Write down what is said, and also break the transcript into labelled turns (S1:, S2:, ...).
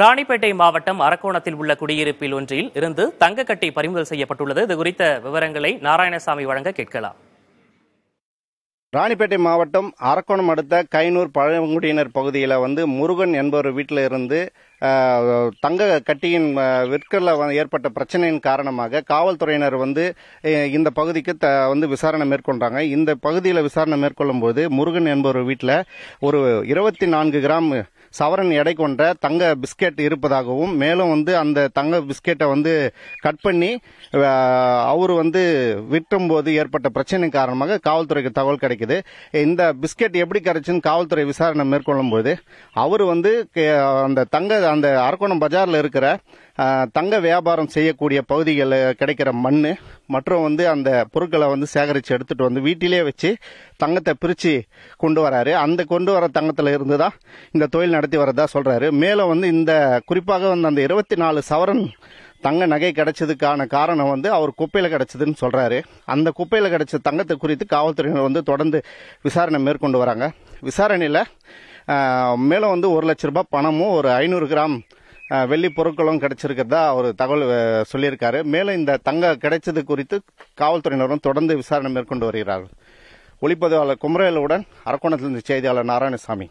S1: ராணிப்பேட்டை மாவட்டம் அரக்கோணத்தில் உள்ள குடியிருப்பில் ஒன்றில் இருந்து தங்கக்கட்டி பறிமுதல் செய்யப்பட்டுள்ளது இது குறித்த விவரங்களை நாராயணசாமி வழங்க கேட்கலாம்
S2: ராணிப்பேட்டை மாவட்டம் அரக்கோணம் அடுத்த கைனூர் பழங்குடியினர் பகுதியில் வந்து முருகன் என்பவர் வீட்டில் இருந்து தங்க கட்டியின் விற்கல ஏற்பட்ட பிரச்சனையின் காரணமாக காவல்துறையினர் வந்து இந்த பகுதிக்கு வந்து விசாரணை மேற்கொண்டாங்க இந்த பகுதியில் விசாரணை மேற்கொள்ளும் போது முருகன் என்பவர் வீட்டில் ஒரு இருபத்தி நான்கு கிராம் சவரன் எடை கொண்ட தங்க பிஸ்கெட் இருப்பதாகவும் மேலும் வந்து அந்த தங்க பிஸ்கெட்டை வந்து கட் பண்ணி அவர் வந்து விற்றும் போது ஏற்பட்ட பிரச்சனை காரணமாக காவல்துறைக்கு தகவல் கிடைக்குது இந்த பிஸ்கெட் எப்படி கிடைச்சுன்னு காவல்துறை விசாரணை மேற்கொள்ளும் போது அவர் வந்து அந்த தங்க அந்த அரக்கோணம் பஜாரில் இருக்கிற தங்க வியாபாரம் செய்யக்கூடிய பகுதிகளில் கிடைக்கிற மண் மற்றும் வந்து அந்த பொருட்களை வந்து சேகரித்து எடுத்துகிட்டு வந்து வீட்டிலே வச்சு தங்கத்தை பிரித்து கொண்டு வராரு அந்த கொண்டு வர தங்கத்தில் இருந்து தான் இந்த தொழில் நடத்தி வரதா சொல்கிறாரு மேலும் வந்து இந்த குறிப்பாக வந்து அந்த இருபத்தி நாலு சவரன் தங்க நகை கிடைச்சதுக்கான காரணம் வந்து அவர் குப்பையில் கிடைச்சதுன்னு சொல்கிறாரு அந்த குப்பையில் கிடைச்ச தங்கத்தை குறித்து காவல்துறையினர் வந்து தொடர்ந்து விசாரணை மேற்கொண்டு வராங்க விசாரணையில் மேலே வந்து ஒரு லட்ச ரூபாய் பணமும் ஒரு ஐநூறு கிராம் வெள்ளி பொருட்களும் கிடைச்சிருக்கிறதா அவர் தகவல் சொல்லியிருக்காரு மேலும் இந்த தங்க கிடைச்சது குறித்து காவல்துறையினரும் தொடர்ந்து விசாரணை மேற்கொண்டு வருகிறார்கள் ஒளிப்பதிவாளர் குமரேலுடன் அரக்கோணத்திலிருந்து செய்தியாளர் நாராயணசாமி